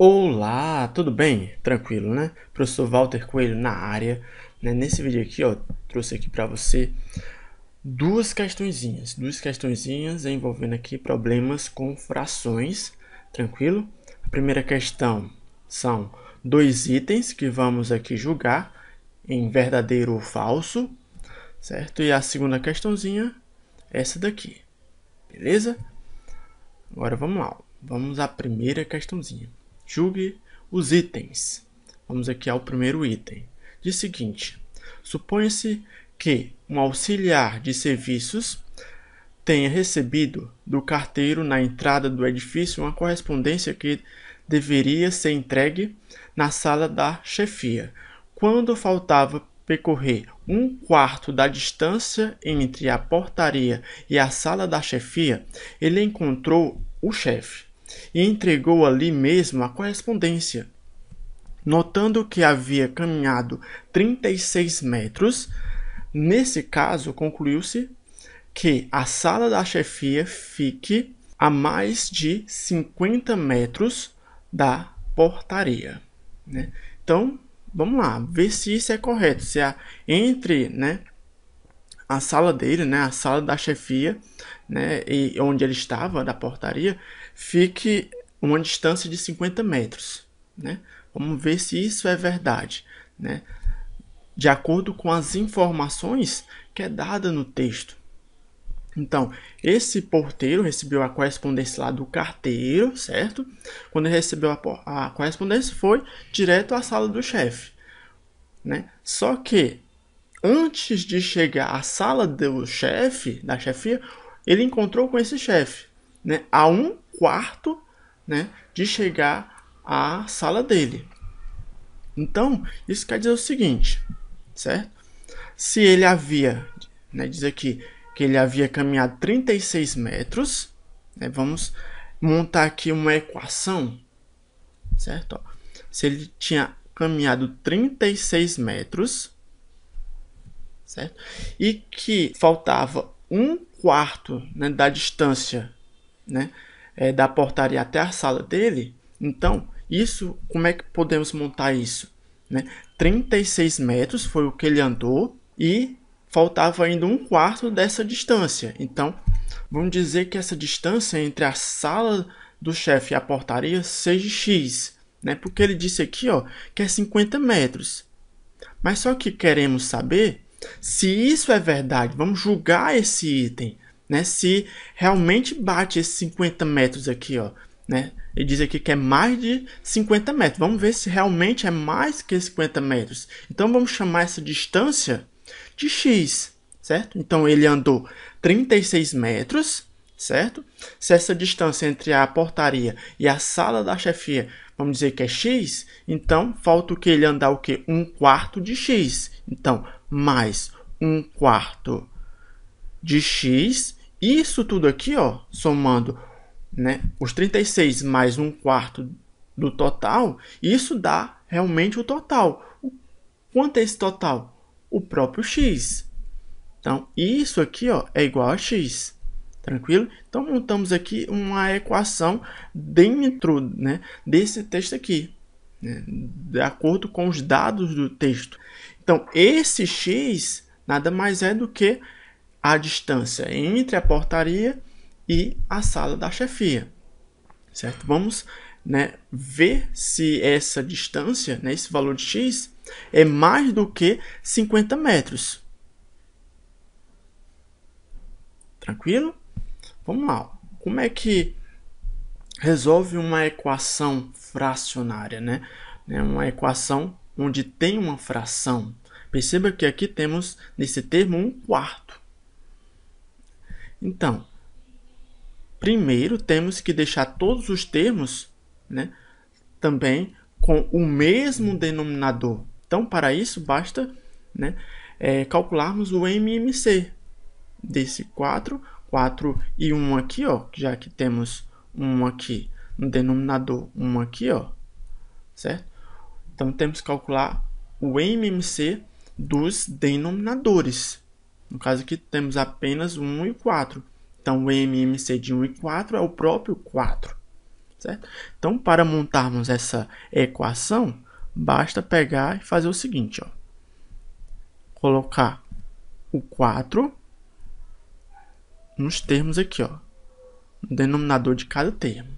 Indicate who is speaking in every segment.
Speaker 1: Olá, tudo bem? Tranquilo, né? Professor Walter Coelho na área. Né? Nesse vídeo aqui, ó, trouxe aqui para você duas questõezinhas, duas questõezinhas envolvendo aqui problemas com frações, tranquilo? A primeira questão são dois itens que vamos aqui julgar em verdadeiro ou falso, certo? E a segunda questãozinha é essa daqui, beleza? Agora vamos lá, ó. vamos à primeira questãozinha. Julgue os itens. Vamos aqui ao primeiro item. Diz o seguinte: suponha-se que um auxiliar de serviços tenha recebido do carteiro na entrada do edifício uma correspondência que deveria ser entregue na sala da chefia. Quando faltava percorrer um quarto da distância entre a portaria e a sala da chefia, ele encontrou o chefe e entregou ali mesmo a correspondência. Notando que havia caminhado 36 metros, nesse caso concluiu-se que a sala da chefia fique a mais de 50 metros da portaria. Né? Então, vamos lá, ver se isso é correto. Se a, entre né, a sala dele, né, a sala da chefia, né, e onde ele estava, da portaria, fique uma distância de 50 metros. Né? Vamos ver se isso é verdade. Né? De acordo com as informações que é dada no texto. Então, esse porteiro recebeu a correspondência lá do carteiro, certo? Quando ele recebeu a, a correspondência, foi direto à sala do chefe. Né? Só que, antes de chegar à sala do chefe, da chefia, ele encontrou com esse chefe. Né? A um quarto, né, de chegar à sala dele. Então, isso quer dizer o seguinte, certo? Se ele havia, né, diz aqui que ele havia caminhado 36 metros, né, vamos montar aqui uma equação, certo? Ó, se ele tinha caminhado 36 metros, certo? E que faltava um quarto né, da distância, né? é, da portaria até a sala dele, então isso, como é que podemos montar isso? Né? 36 metros foi o que ele andou e faltava ainda um quarto dessa distância. Então, vamos dizer que essa distância entre a sala do chefe e a portaria seja x, né? Porque ele disse aqui, ó, que é 50 metros. Mas só que queremos saber se isso é verdade. Vamos julgar esse item né? Se realmente bate esses 50 metros aqui, ó, né? Ele diz aqui que é mais de 50 metros. Vamos ver se realmente é mais que 50 metros. Então vamos chamar essa distância de x, certo? Então ele andou 36 metros, certo? Se essa distância entre a portaria e a sala da chefia, vamos dizer que é x, então falta o que ele andar o que? 1 quarto de x. Então, mais 1 quarto de x isso tudo aqui, ó, somando né, os 36 mais um quarto do total, isso dá realmente o total. Quanto é esse total? O próprio x. Então, isso aqui ó, é igual a x. Tranquilo? Então, montamos aqui uma equação dentro né, desse texto aqui, né, de acordo com os dados do texto. Então, esse x nada mais é do que a distância entre a portaria e a sala da chefia, certo? Vamos né, ver se essa distância, né, esse valor de x, é mais do que 50 metros. Tranquilo? Vamos lá. Como é que resolve uma equação fracionária, né? É uma equação onde tem uma fração. Perceba que aqui temos, nesse termo, um quarto. Então, primeiro temos que deixar todos os termos né, também com o mesmo denominador. Então, para isso, basta né, é, calcularmos o MMC desse 4, 4 e 1 aqui, ó, já que temos um aqui no denominador, um aqui, ó, certo? Então, temos que calcular o MMC dos denominadores. No caso aqui temos apenas 1 e 4. Então o MMC de 1 e 4 é o próprio 4. Certo? Então para montarmos essa equação, basta pegar e fazer o seguinte. Ó. Colocar o 4 nos termos aqui, ó, no denominador de cada termo.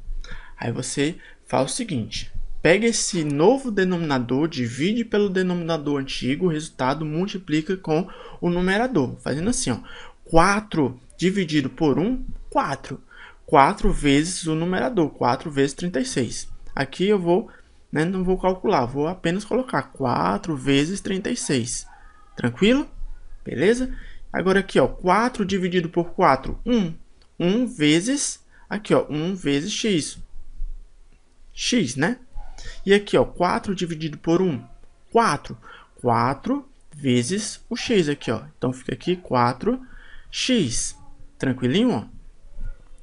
Speaker 1: Aí você faz o seguinte. Pega esse novo denominador, divide pelo denominador antigo, o resultado multiplica com o numerador. Fazendo assim, ó, 4 dividido por 1, 4. 4 vezes o numerador, 4 vezes 36. Aqui eu vou, né, não vou calcular, vou apenas colocar 4 vezes 36. Tranquilo? Beleza? Agora aqui, ó, 4 dividido por 4, 1. 1 vezes, aqui, ó, 1 vezes x. x, né? E aqui, ó, 4 dividido por 1, 4. 4 vezes o x aqui, ó. Então, fica aqui 4x. Tranquilinho, ó?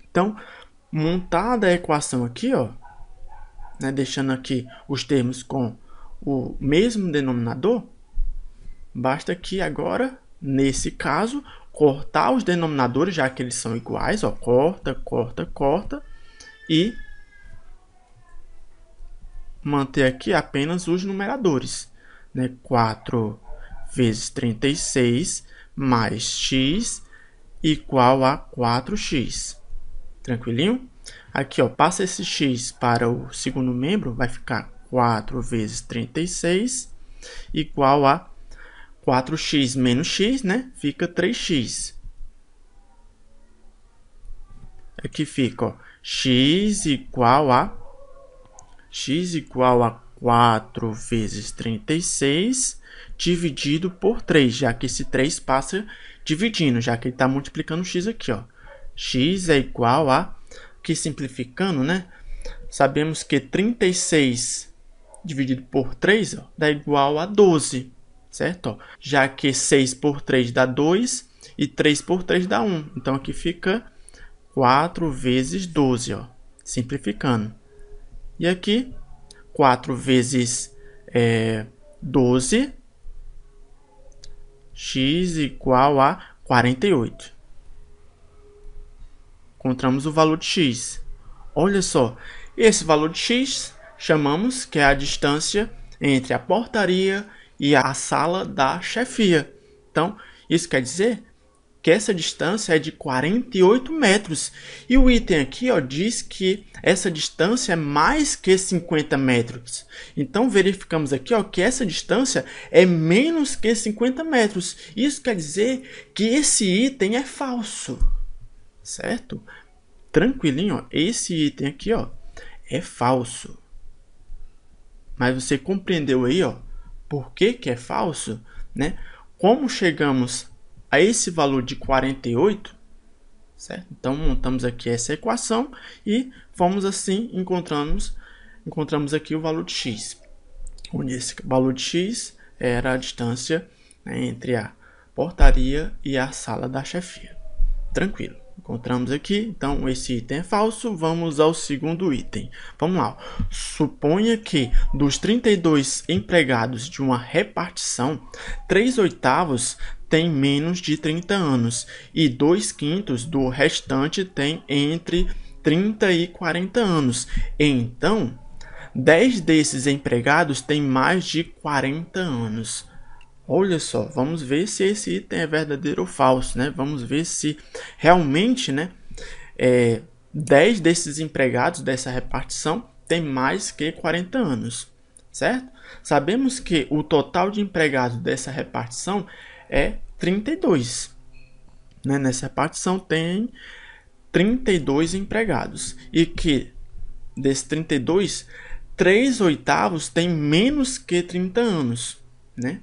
Speaker 1: Então, montada a equação aqui, ó, né, deixando aqui os termos com o mesmo denominador, basta que agora, nesse caso, cortar os denominadores, já que eles são iguais, ó, corta, corta, corta, e manter aqui apenas os numeradores. Né? 4 vezes 36 mais x igual a 4x. Tranquilinho? Aqui, ó, passa esse x para o segundo membro, vai ficar 4 vezes 36 igual a 4x menos x, né? Fica 3x. Aqui fica ó, x igual a x igual a 4 vezes 36 dividido por 3, já que esse 3 passa dividindo, já que ele está multiplicando x aqui. Ó. x é igual a, que simplificando, né? Sabemos que 36 dividido por 3 ó, dá igual a 12, certo? já que 6 por 3 dá 2 e 3 por 3 dá 1. Então, aqui fica 4 vezes 12, ó, simplificando. E aqui, 4 vezes é, 12, x igual a 48. Encontramos o valor de x. Olha só, esse valor de x chamamos que é a distância entre a portaria e a sala da chefia. Então, isso quer dizer que essa distância é de 48 metros. E o item aqui ó, diz que essa distância é mais que 50 metros. Então verificamos aqui ó, que essa distância é menos que 50 metros. Isso quer dizer que esse item é falso, certo? Tranquilinho, ó, esse item aqui ó, é falso. Mas você compreendeu aí ó, por que, que é falso? Né? Como chegamos a esse valor de 48, certo? Então montamos aqui essa equação e fomos assim encontramos encontramos aqui o valor de x, onde esse valor de x era a distância né, entre a portaria e a sala da chefia. Tranquilo. Encontramos aqui, então esse item é falso. Vamos ao segundo item. Vamos lá. Suponha que dos 32 empregados de uma repartição, 3 oitavos tem menos de 30 anos e dois quintos do restante tem entre 30 e 40 anos. Então, 10 desses empregados têm mais de 40 anos. Olha só, vamos ver se esse item é verdadeiro ou falso, né? Vamos ver se realmente, né, é, 10 desses empregados dessa repartição têm mais que 40 anos, certo? Sabemos que o total de empregados dessa repartição é 32. Né? Nessa repartição tem 32 empregados e que desses 32, 3 oitavos tem menos que 30 anos. Né?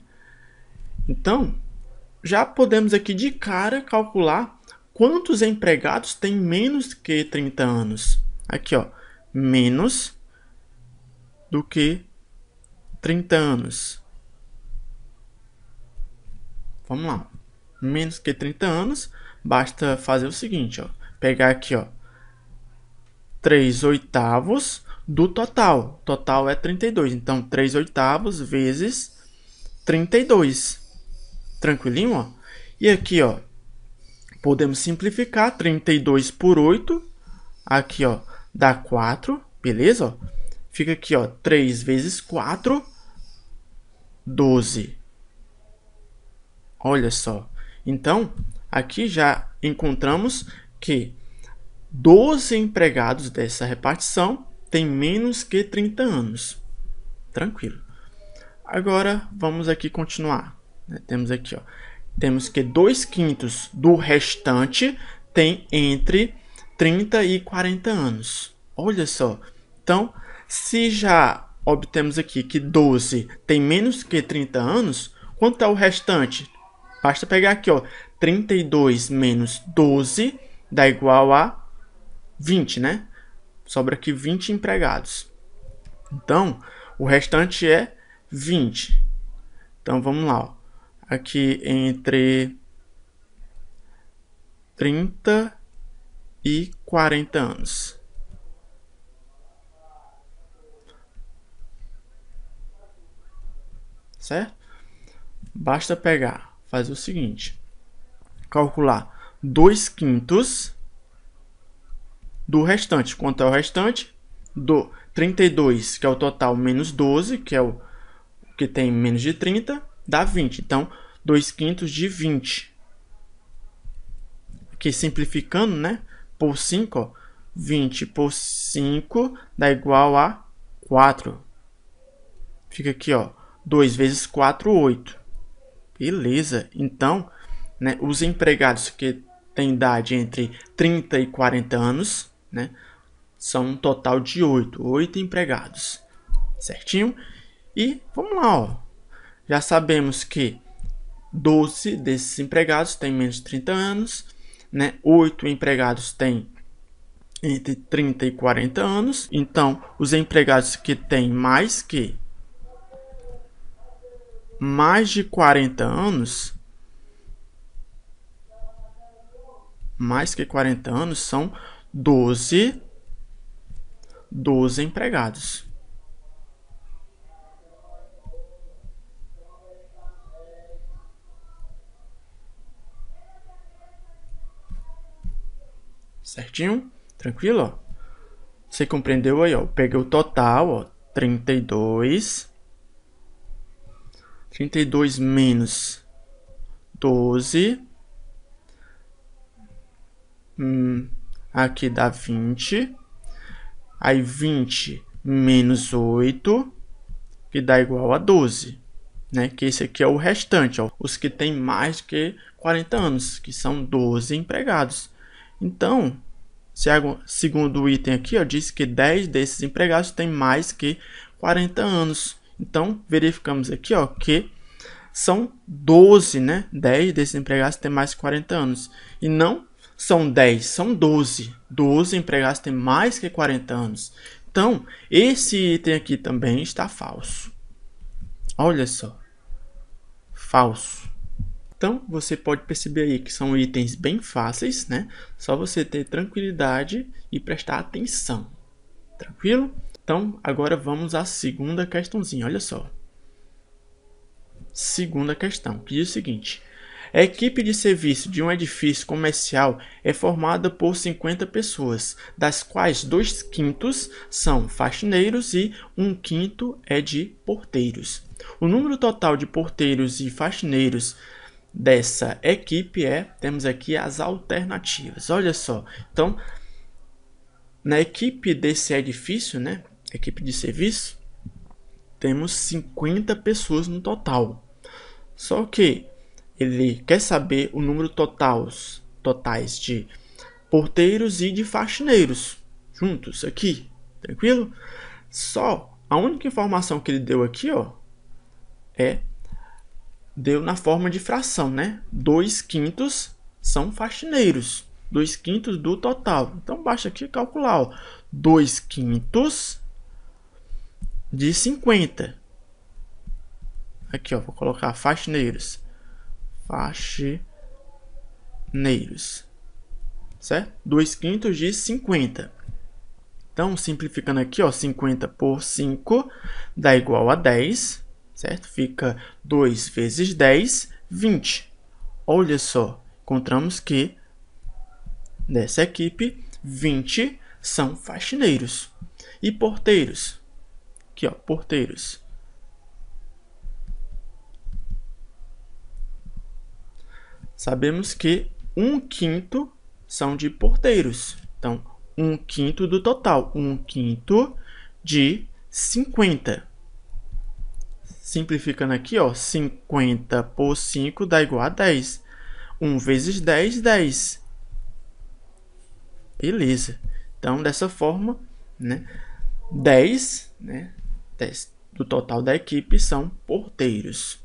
Speaker 1: Então, já podemos aqui de cara calcular quantos empregados têm menos que 30 anos. Aqui, ó, menos do que 30 anos. Vamos lá. Menos que 30 anos, basta fazer o seguinte, ó. Pegar aqui, ó. 3 oitavos do total. Total é 32. Então, 3 oitavos vezes 32. Tranquilinho, ó. E aqui, ó. Podemos simplificar. 32 por 8. Aqui, ó. Dá 4. Beleza, ó. Fica aqui, ó. 3 vezes 4. 12. Olha só. Então, aqui já encontramos que 12 empregados dessa repartição têm menos que 30 anos. Tranquilo. Agora vamos aqui continuar. Né, temos aqui, ó. Temos que 2 quintos do restante tem entre 30 e 40 anos. Olha só. Então, se já obtemos aqui que 12 tem menos que 30 anos, quanto é o restante? Basta pegar aqui, ó, 32 menos 12 dá igual a 20, né? Sobra aqui 20 empregados. Então, o restante é 20. Então, vamos lá. Ó. Aqui entre 30 e 40 anos. Certo? Basta pegar fazer o seguinte: calcular 2 quintos do restante. Quanto é o restante? Do 32, que é o total, menos 12, que é o que tem menos de 30, dá 20. Então, 2 quintos de 20. Aqui simplificando, né? Por 5, ó, 20 por 5 dá igual a 4. Fica aqui, ó. 2 vezes 4, 8. Beleza. Então, né, os empregados que têm idade entre 30 e 40 anos, né, são um total de 8, 8 empregados. Certinho? E vamos lá, ó. Já sabemos que 12 desses empregados têm menos de 30 anos, né? 8 empregados têm entre 30 e 40 anos. Então, os empregados que têm mais que mais de 40 anos, mais que 40 anos, são 12, 12 empregados. Certinho? Tranquilo? Ó. Você compreendeu aí, ó. Peguei o total, ó. 32 32 menos 12. Hum, aqui dá 20. Aí 20 menos 8, que dá igual a 12. Né? Que esse aqui é o restante, ó, os que têm mais que 40 anos, que são 12 empregados. Então, se a, segundo o item aqui, ó, diz que 10 desses empregados têm mais que 40 anos. Então, verificamos aqui ó, que são 12, né? 10 desses empregados têm mais de 40 anos. E não são 10, são 12. 12 empregados têm mais que 40 anos. Então, esse item aqui também está falso. Olha só. Falso. Então, você pode perceber aí que são itens bem fáceis, né? Só você ter tranquilidade e prestar atenção. Tranquilo? Então, agora vamos à segunda questãozinha, olha só. Segunda questão, que diz o seguinte. A equipe de serviço de um edifício comercial é formada por 50 pessoas, das quais dois quintos são faxineiros e um quinto é de porteiros. O número total de porteiros e faxineiros dessa equipe é, temos aqui as alternativas. Olha só, então na equipe desse edifício, né, equipe de serviço, temos 50 pessoas no total. Só que ele quer saber o número totais totais de porteiros e de faxineiros juntos aqui, tranquilo? Só a única informação que ele deu aqui, ó, é deu na forma de fração, né? 2 quintos são faxineiros, 2 quintos do total. Então basta aqui calcular, ó, 2 quintos de 50. Aqui, ó, vou colocar faxineiros. Faxineiros. Certo? 2 quintos de 50. Então, simplificando aqui, ó, 50 por 5 dá igual a 10, certo? Fica 2 vezes 10, 20. Olha só, encontramos que nessa equipe, 20 são faxineiros e porteiros. Aqui, ó, porteiros. Sabemos que um quinto são de porteiros. Então, um quinto do total. Um quinto de 50. Simplificando aqui, ó, 50 por 5 dá igual a 10. 1 vezes 10, 10. Beleza. Então, dessa forma, né, 10, né, do total da equipe são porteiros.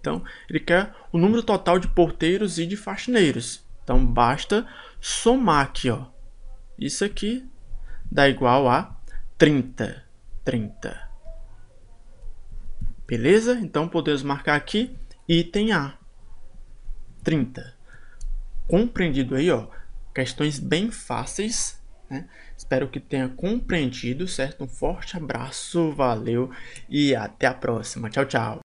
Speaker 1: Então, ele quer o número total de porteiros e de faxineiros. Então, basta somar aqui, ó. Isso aqui dá igual a 30. 30. Beleza? Então, podemos marcar aqui item A. 30. Compreendido aí, ó. Questões bem fáceis, né? espero que tenha compreendido, certo? Um forte abraço, valeu e até a próxima. Tchau, tchau.